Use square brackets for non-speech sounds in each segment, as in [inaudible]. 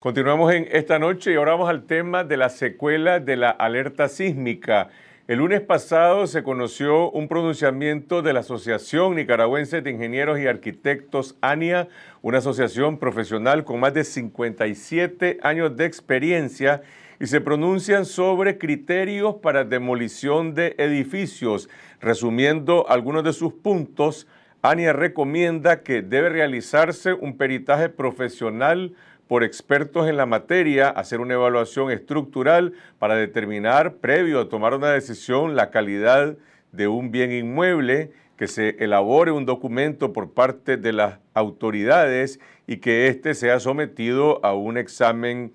Continuamos en esta noche y ahora vamos al tema de la secuela de la alerta sísmica. El lunes pasado se conoció un pronunciamiento de la Asociación Nicaragüense de Ingenieros y Arquitectos ANIA, una asociación profesional con más de 57 años de experiencia, y se pronuncian sobre criterios para demolición de edificios. Resumiendo algunos de sus puntos, ANIA recomienda que debe realizarse un peritaje profesional por expertos en la materia, hacer una evaluación estructural para determinar, previo a tomar una decisión, la calidad de un bien inmueble, que se elabore un documento por parte de las autoridades y que éste sea sometido a un examen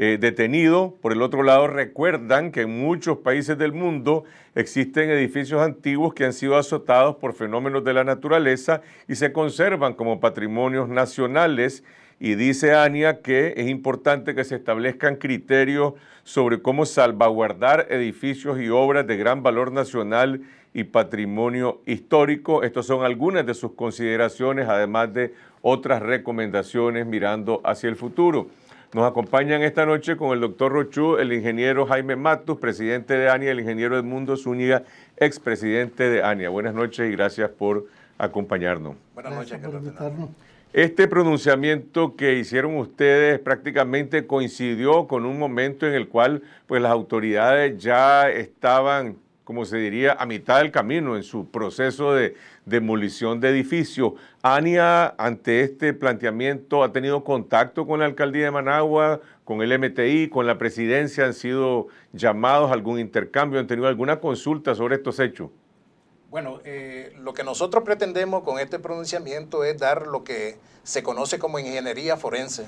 eh, detenido. Por el otro lado, recuerdan que en muchos países del mundo existen edificios antiguos que han sido azotados por fenómenos de la naturaleza y se conservan como patrimonios nacionales. Y dice Ania que es importante que se establezcan criterios sobre cómo salvaguardar edificios y obras de gran valor nacional y patrimonio histórico. Estas son algunas de sus consideraciones, además de otras recomendaciones mirando hacia el futuro. Nos acompañan esta noche con el doctor Rochú, el ingeniero Jaime Matus, presidente de ANIA, el ingeniero Edmundo Zúñiga, expresidente de ANIA. Buenas noches y gracias por acompañarnos. Buenas noches, por Este pronunciamiento que hicieron ustedes prácticamente coincidió con un momento en el cual pues, las autoridades ya estaban como se diría, a mitad del camino en su proceso de demolición de edificios. ANIA, ante este planteamiento, ha tenido contacto con la alcaldía de Managua, con el MTI, con la presidencia, han sido llamados a algún intercambio, han tenido alguna consulta sobre estos hechos. Bueno, eh, lo que nosotros pretendemos con este pronunciamiento es dar lo que se conoce como ingeniería forense.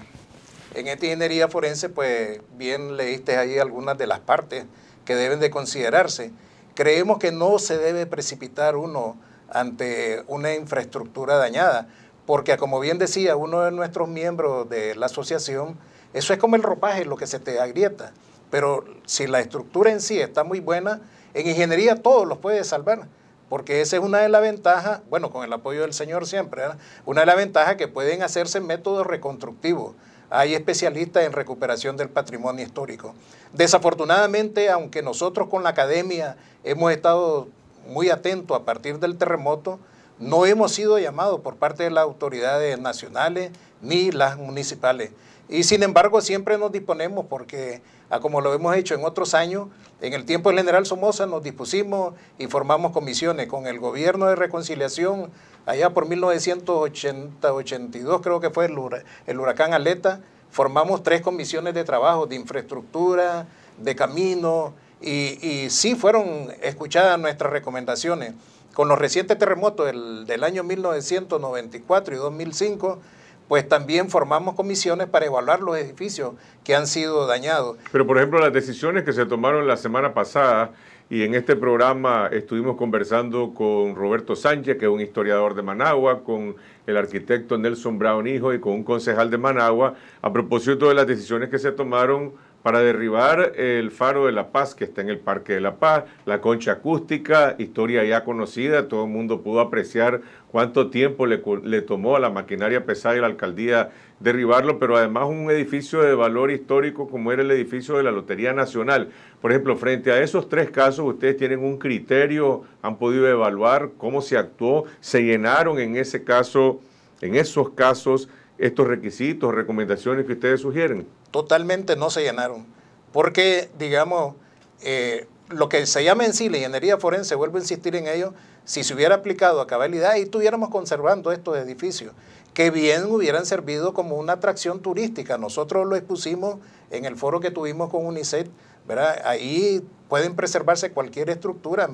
En esta ingeniería forense, pues bien leíste ahí algunas de las partes que deben de considerarse. Creemos que no se debe precipitar uno ante una infraestructura dañada, porque como bien decía uno de nuestros miembros de la asociación, eso es como el ropaje, lo que se te agrieta, pero si la estructura en sí está muy buena, en ingeniería todos los puede salvar, porque esa es una de las ventajas, bueno, con el apoyo del Señor siempre, una de las ventajas que pueden hacerse métodos reconstructivos hay especialistas en recuperación del patrimonio histórico. Desafortunadamente, aunque nosotros con la academia hemos estado muy atentos a partir del terremoto, no hemos sido llamados por parte de las autoridades nacionales ni las municipales. Y sin embargo, siempre nos disponemos porque, ah, como lo hemos hecho en otros años, en el tiempo del general Somoza nos dispusimos y formamos comisiones con el gobierno de reconciliación allá por 1980-82, creo que fue el huracán Aleta, formamos tres comisiones de trabajo de infraestructura, de camino, y, y sí fueron escuchadas nuestras recomendaciones con los recientes terremotos del, año 1994 y 2005, pues también formamos comisiones para evaluar los edificios que han sido dañados. Pero por ejemplo, las decisiones que se tomaron la semana pasada y en este programa estuvimos conversando con Roberto Sánchez, que es un historiador de Managua, con el arquitecto Nelson Brown Hijo y con un concejal de Managua, a propósito de las decisiones que se tomaron para derribar el Faro de la Paz que está en el Parque de la Paz, la concha acústica, historia ya conocida, todo el mundo pudo apreciar cuánto tiempo le, tomó a la maquinaria pesada y la alcaldía derribarlo, pero además un edificio de valor histórico como era el edificio de la Lotería Nacional. Por ejemplo, frente a esos tres casos, ustedes tienen un criterio, han podido evaluar cómo se actuó, se llenaron en ese caso, en esos casos estos requisitos, recomendaciones que ustedes sugieren? Totalmente no se llenaron, porque, digamos, eh, lo que se llama en sí la ingeniería forense, vuelvo a insistir en ello, si se hubiera aplicado a cabalidad y estuviéramos conservando estos edificios, que bien hubieran servido como una atracción turística. Nosotros lo expusimos en el foro que tuvimos con UNICEF, ¿verdad? Ahí pueden preservarse cualquier estructura.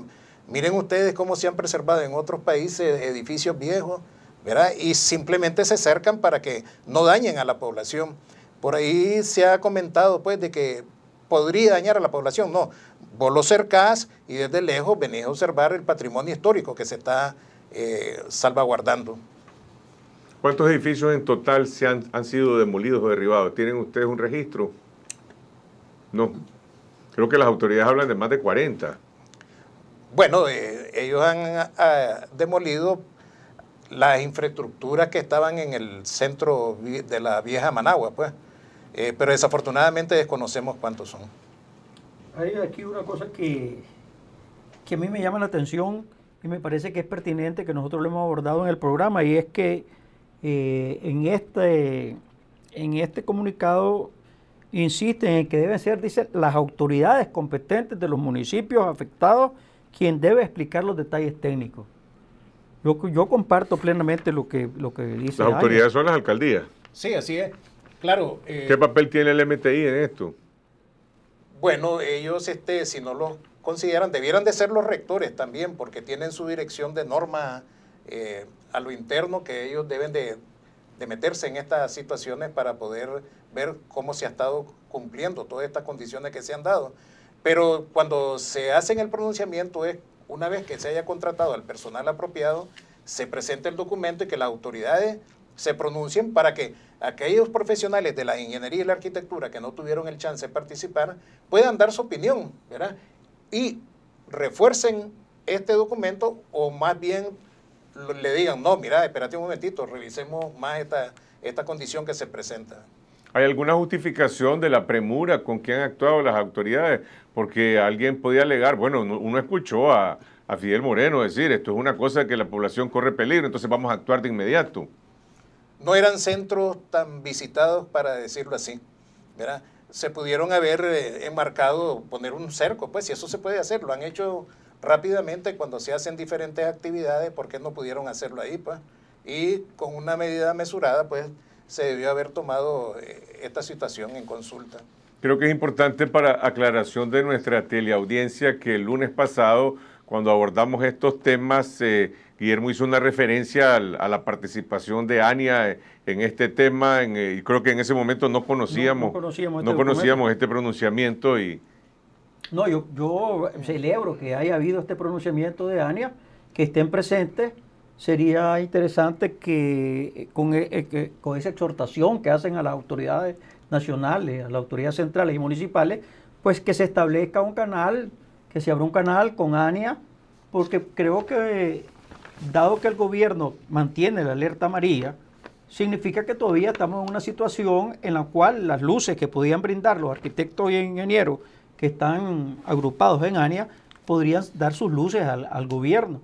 Miren ustedes cómo se han preservado en otros países edificios viejos, y simplemente se acercan para que no dañen a la población. Por ahí se ha comentado pues de que podría dañar a la población. No, vos lo cercás y desde lejos venís a observar el patrimonio histórico que se está eh, salvaguardando. ¿Cuántos edificios en total se han, sido demolidos o derribados? ¿Tienen ustedes un registro? No. Creo que las autoridades hablan de más de 40. Bueno, eh, ellos han ah, demolido las infraestructuras que estaban en el centro de la vieja Managua, pues. Eh, pero desafortunadamente desconocemos cuántos son. Hay aquí una cosa que, que a mí me llama la atención y me parece que es pertinente que nosotros lo hemos abordado en el programa y es que eh, en, este, en este comunicado insisten en que deben ser, dice, las autoridades competentes de los municipios afectados quien debe explicar los detalles técnicos. Yo, comparto plenamente lo que, lo que dice. Las autoridades son las alcaldías. Sí, así es. Claro. Eh, ¿Qué papel tiene el MTI en esto? Bueno, ellos, este, si no lo consideran, debieran de ser los rectores también, porque tienen su dirección de norma eh, a lo interno que ellos deben de, de, meterse en estas situaciones para poder ver cómo se ha estado cumpliendo todas estas condiciones que se han dado. Pero cuando se hacen el pronunciamiento es una vez que se haya contratado al personal apropiado, se presente el documento y que las autoridades se pronuncien para que aquellos profesionales de la ingeniería y la arquitectura que no tuvieron el chance de participar puedan dar su opinión, Y refuercen este documento o más bien le digan, no, mira, espérate un momentito, revisemos más esta, esta condición que se presenta. ¿Hay alguna justificación de la premura con que han actuado las autoridades? Porque alguien podía alegar, bueno, uno escuchó a, a Fidel Moreno decir, esto es una cosa que la población corre peligro, entonces vamos a actuar de inmediato. No eran centros tan visitados, para decirlo así. Se pudieron haber eh, enmarcado, poner un cerco, pues, si eso se puede hacer, lo han hecho rápidamente cuando se hacen diferentes actividades, porque no pudieron hacerlo ahí? Pues? Y con una medida mesurada, pues, se debió haber tomado eh, esta situación en consulta. Creo que es importante para aclaración de nuestra teleaudiencia que el lunes pasado, cuando abordamos estos temas, eh, Guillermo hizo una referencia a la participación de Ania eh, en este tema, y creo que en ese momento no conocíamos, no, este, este, pronunciamiento y... No, yo, yo celebro que haya habido este pronunciamiento de Ania, que estén presentes sería interesante eh, e, eh, que con, esa exhortación que hacen a las autoridades nacionales, a las autoridades centrales y municipales, pues que se establezca un canal, que se abra un canal con ANIA, porque creo que dado que el gobierno mantiene la alerta amarilla, significa que todavía estamos en una situación en la cual las luces que podían brindar los arquitectos y e ingenieros que están agrupados en ANIA podrían dar sus luces al gobierno.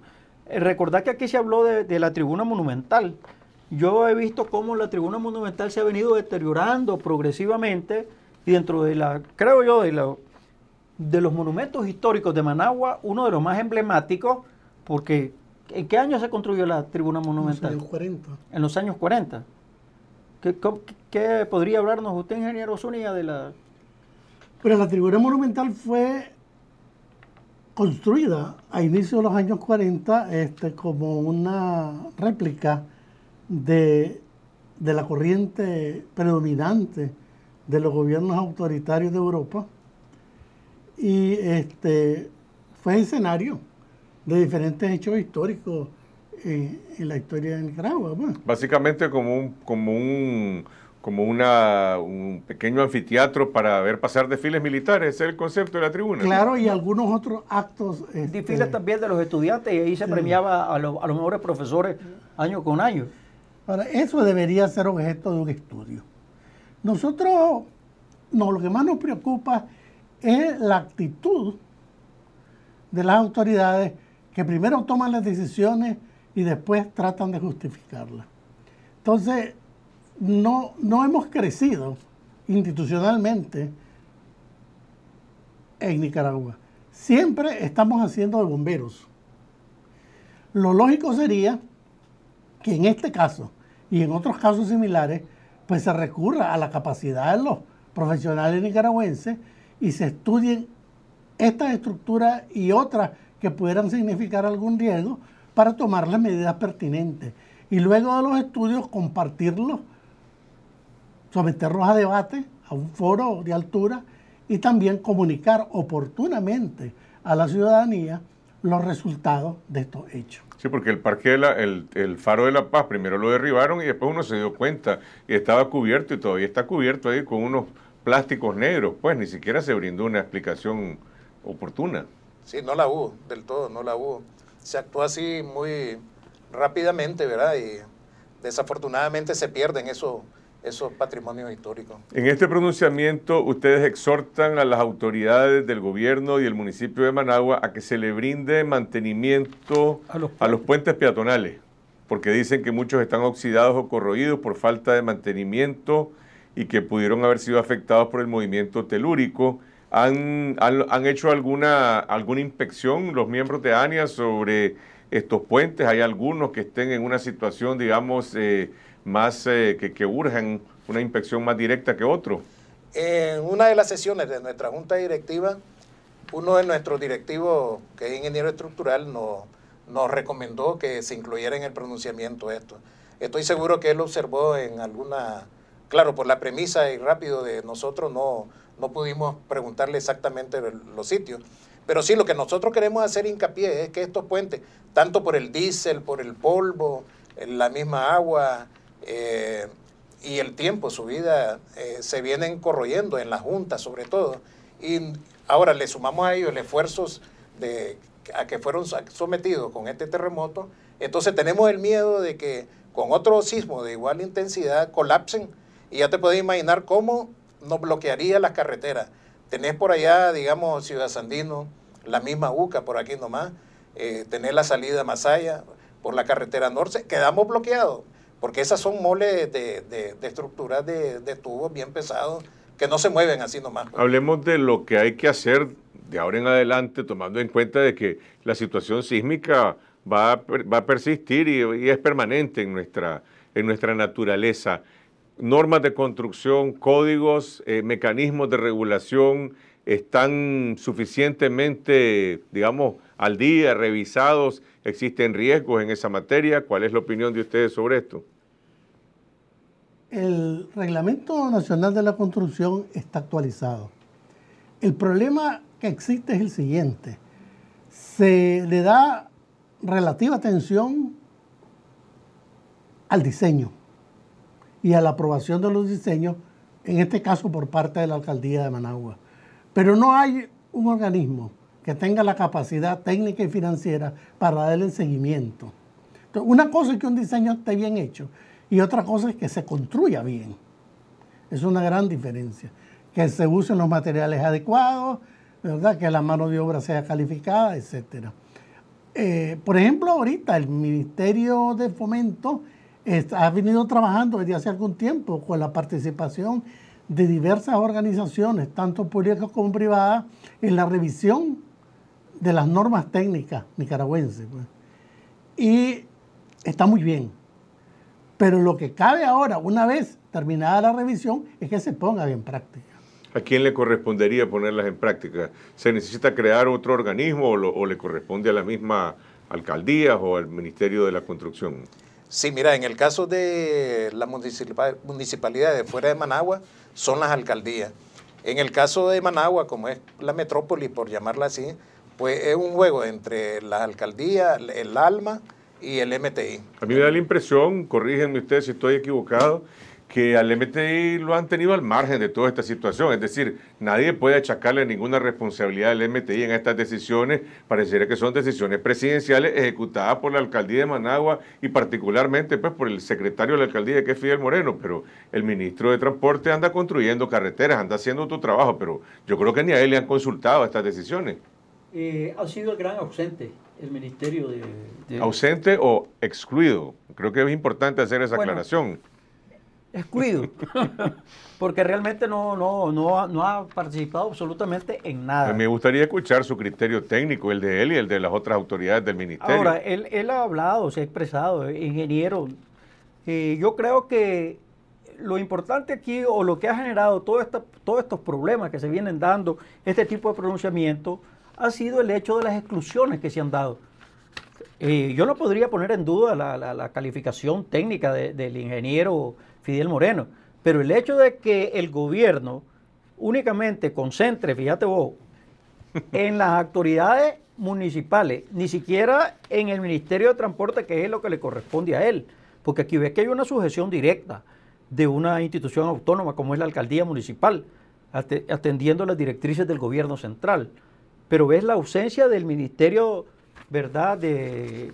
Eh, Recordar que aquí se habló de, la tribuna monumental. Yo he visto cómo la tribuna monumental se ha venido deteriorando progresivamente dentro de la, creo yo, de, los monumentos históricos de Managua, uno de los más emblemáticos, porque ¿en qué año se construyó la tribuna monumental? En los años 40. En los años 40. ¿Qué, podría hablarnos usted, ingeniero Zúñiga, de la... Pero la tribuna monumental fue construida a inicios de los años 40 este, como una réplica de, la corriente predominante de los gobiernos autoritarios de Europa y este, fue escenario de diferentes hechos históricos eh, en, la historia de Nicaragua. Pues. Básicamente como un, como un como una, un pequeño anfiteatro para ver pasar desfiles militares, ese es el concepto de la tribuna. Claro, y algunos otros actos. Difíciles este, Desfiles también de los estudiantes y ahí se premiaba a, los mejores profesores año con año. Ahora, eso debería ser objeto de un estudio. Nosotros, no, lo que más nos preocupa es la actitud de las autoridades que primero toman las decisiones y después tratan de justificarlas. Entonces, no, hemos crecido institucionalmente en Nicaragua. Siempre estamos haciendo de bomberos. Lo lógico sería que en este caso y en otros casos similares, pues se recurra a la capacidad de los profesionales nicaragüenses y se estudien estas estructuras y otras que pudieran significar algún riesgo para tomar las medidas pertinentes. Y luego de los estudios compartirlos someternos a debate, a un foro de altura y también comunicar oportunamente a la ciudadanía los resultados de estos hechos. Sí, porque el parque, de la, el, el, faro de la paz, primero lo derribaron y después uno se dio cuenta y estaba cubierto y todavía está cubierto ahí con unos plásticos negros, pues ni siquiera se brindó una explicación oportuna. Sí, no la hubo, del todo, no la hubo. Se actuó así muy rápidamente, ¿verdad? Y desafortunadamente se pierden esos esos patrimonios históricos. En este pronunciamiento, ustedes exhortan a las autoridades del gobierno y el municipio de Managua a que se le brinde mantenimiento a los, puentes peatonales, porque dicen que muchos están oxidados o corroídos por falta de mantenimiento y que pudieron haber sido afectados por el movimiento telúrico. ¿Han, hecho alguna, alguna inspección los miembros de ANIA sobre estos puentes? ¿Hay algunos que estén en una situación, digamos, eh, más eh, que, que, urgen una inspección más directa que otro? En una de las sesiones de nuestra junta directiva, uno de nuestros directivos, que es ingeniero estructural, nos, nos recomendó que se incluyera en el pronunciamiento esto. Estoy seguro que él observó en alguna, claro, por la premisa y rápido de nosotros no, no pudimos preguntarle exactamente los sitios. Pero sí, lo que nosotros queremos hacer hincapié es que estos puentes, tanto por el diésel, por el polvo, la misma agua, eh, y el tiempo, su vida, eh, se vienen corroyendo en la Junta sobre todo. Y ahora le sumamos a ellos el esfuerzo a que fueron sometidos con este terremoto, entonces tenemos el miedo de que con otro sismo de igual intensidad colapsen y ya te puedes imaginar cómo nos bloquearía las carreteras. Tenés por allá, digamos, Ciudad Sandino, la misma UCA por aquí nomás, eh, tener la salida más Masaya por la carretera norte, quedamos bloqueados porque esas son moles de, de, estructuras de, de tubos bien pesados que no se mueven así nomás. Pues. Hablemos de lo que hay que hacer de ahora en adelante, tomando en cuenta de que la situación sísmica va a, va persistir y, es permanente en nuestra, en nuestra naturaleza. Normas de construcción, códigos, eh, mecanismos de regulación, están suficientemente, digamos, al día, revisados, existen riesgos en esa materia. ¿Cuál es la opinión de ustedes sobre esto? El Reglamento Nacional de la Construcción está actualizado. El problema que existe es el siguiente. Se le da relativa atención al diseño y a la aprobación de los diseños, en este caso por parte de la alcaldía de Managua. Pero no hay un organismo que tenga la capacidad técnica y financiera para darle el seguimiento. Entonces, una cosa es que un diseño esté bien hecho y otra cosa es que se construya bien. Es una gran diferencia. Que se usen los materiales adecuados, ¿verdad? que la mano de obra sea calificada, etc. Eh, por ejemplo, ahorita el Ministerio de Fomento ha venido trabajando desde hace algún tiempo con la participación de diversas organizaciones, tanto públicas como privadas, en la revisión de las normas técnicas nicaragüenses. Pues. Y está muy bien. Pero lo que cabe ahora, una vez terminada la revisión, es que se ponga en práctica. ¿A quién le correspondería ponerlas en práctica? ¿Se necesita crear otro organismo o, o le corresponde a la misma alcaldía o al Ministerio de la Construcción? Sí, mira, en el caso de las municipalidades fuera de Managua, son las alcaldías. En el caso de Managua, como es la metrópoli, por llamarla así, pues es un juego entre las alcaldías, el ALMA y el MTI. A mí me da la impresión, corrígenme ustedes si estoy equivocado, que al MTI lo han tenido al margen de toda esta situación. Es decir, nadie puede achacarle ninguna responsabilidad al MTI en estas decisiones. Pareciera que son decisiones presidenciales ejecutadas por la alcaldía de Managua y particularmente pues, por el secretario de la alcaldía, que es Fidel Moreno. Pero el ministro de Transporte anda construyendo carreteras, anda haciendo otro trabajo, pero yo creo que ni a él le han consultado estas decisiones. Eh, ha sido el gran ausente el ministerio de, ¿Ausente o excluido? Creo que es importante hacer esa aclaración excluido [laughs] porque realmente no, no, no, no ha participado absolutamente en nada. Pues me gustaría escuchar su criterio técnico, el de él y el de las otras autoridades del ministerio. Ahora, él, ha hablado, se ha expresado, ingeniero. Eh, yo creo que lo importante aquí, o lo que ha generado todos estos problemas que se vienen dando, este tipo de pronunciamiento, ha sido el hecho de las exclusiones que se han dado yo no podría poner en duda la, calificación técnica del ingeniero Fidel Moreno, pero el hecho de que el gobierno únicamente concentre, fíjate vos, [laughs] en las autoridades municipales, ni siquiera en el Ministerio de Transporte, que es lo que le corresponde a él, porque aquí ves que hay una sujeción directa de una institución autónoma como es la alcaldía municipal, atendiendo las directrices del gobierno central, pero ves la ausencia del Ministerio ¿verdad? De,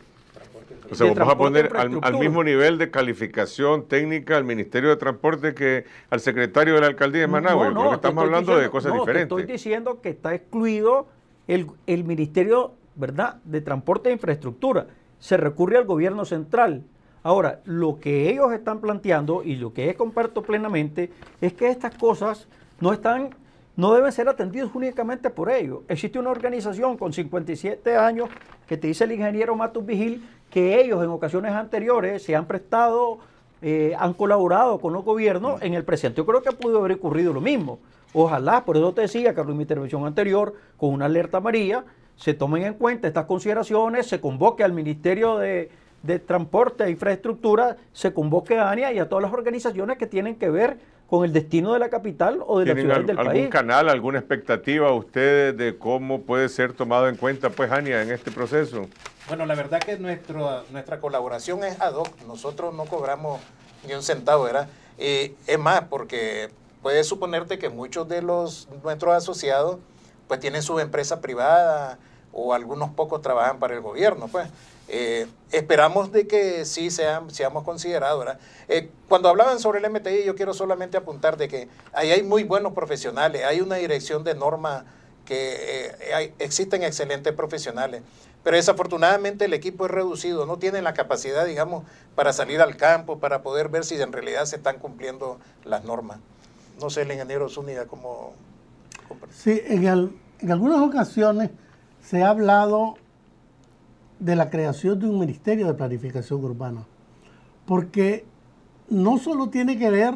o sea, vamos a poner al, mismo nivel de calificación técnica al Ministerio de Transporte que al secretario de la alcaldía de Managua. No, estamos hablando de cosas diferentes. estoy diciendo que está excluido el, el, Ministerio ¿verdad? de Transporte e Infraestructura. Se recurre al gobierno central. Ahora, lo que ellos están planteando y lo que comparto plenamente es que estas cosas no están no deben ser atendidos únicamente por ellos. Existe una organización con 57 años que te dice el ingeniero Matos Vigil que ellos en ocasiones anteriores se han prestado, eh, han colaborado con los gobiernos en el presente. Yo creo que pudo haber ocurrido lo mismo. Ojalá, por eso te decía, Carlos, en mi intervención anterior, con una alerta María, se tomen en cuenta estas consideraciones, se convoque al Ministerio de, de Transporte e Infraestructura, se convoque a ANIA y a todas las organizaciones que tienen que ver con el destino de la capital o de la ciudad del país. ¿Algún canal, alguna expectativa ustedes de cómo puede ser tomado en cuenta, pues, Ania, en este proceso? Bueno, la verdad que nuestra colaboración es ad hoc. Nosotros no cobramos ni un centavo, ¿verdad? Eh, es más, porque puede suponerte que muchos de los nuestros asociados, pues, tienen su empresa privada o algunos pocos trabajan para el gobierno, pues. Eh, esperamos de que sí sean, seamos considerados. Eh, cuando hablaban sobre el MTI, yo quiero solamente apuntar de que ahí hay muy buenos profesionales, hay una dirección de norma que eh, existen excelentes profesionales, pero desafortunadamente el equipo es reducido, no tienen la capacidad, digamos, para salir al campo, para poder ver si en realidad se están cumpliendo las normas. No sé, el ingeniero Zúñiga, cómo... Sí, en algunas ocasiones se ha hablado de la creación de un Ministerio de Planificación Urbana, porque no solo tiene que ver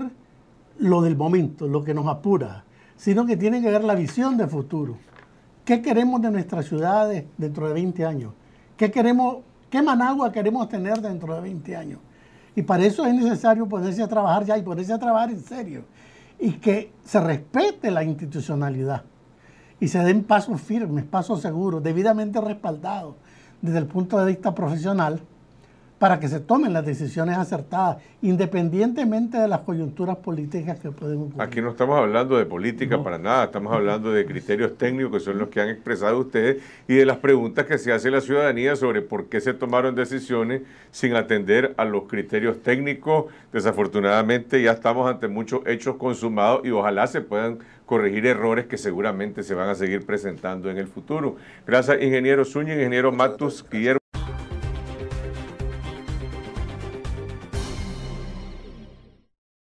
lo del momento, lo que nos apura, sino que tiene que ver la visión de futuro. ¿Qué queremos de nuestras ciudades dentro de 20 años? ¿Qué queremos, qué Managua queremos tener dentro de 20 años? Y para eso es necesario ponerse a trabajar ya y ponerse a trabajar en serio. Y que se respete la institucionalidad y se den pasos firmes, pasos seguros, debidamente respaldados desde el punto de vista profesional para que se tomen las decisiones acertadas, independientemente de las coyunturas políticas que podemos. Aquí no estamos hablando de política para nada, estamos hablando de criterios técnicos que son los que han expresado ustedes y de las preguntas que se hace la ciudadanía sobre por qué se tomaron decisiones sin atender a los criterios técnicos. Desafortunadamente ya estamos ante muchos hechos consumados y ojalá se puedan corregir errores que seguramente se van a seguir presentando en el futuro. Gracias, ingeniero Zúñez, ingeniero Matos, Guillermo.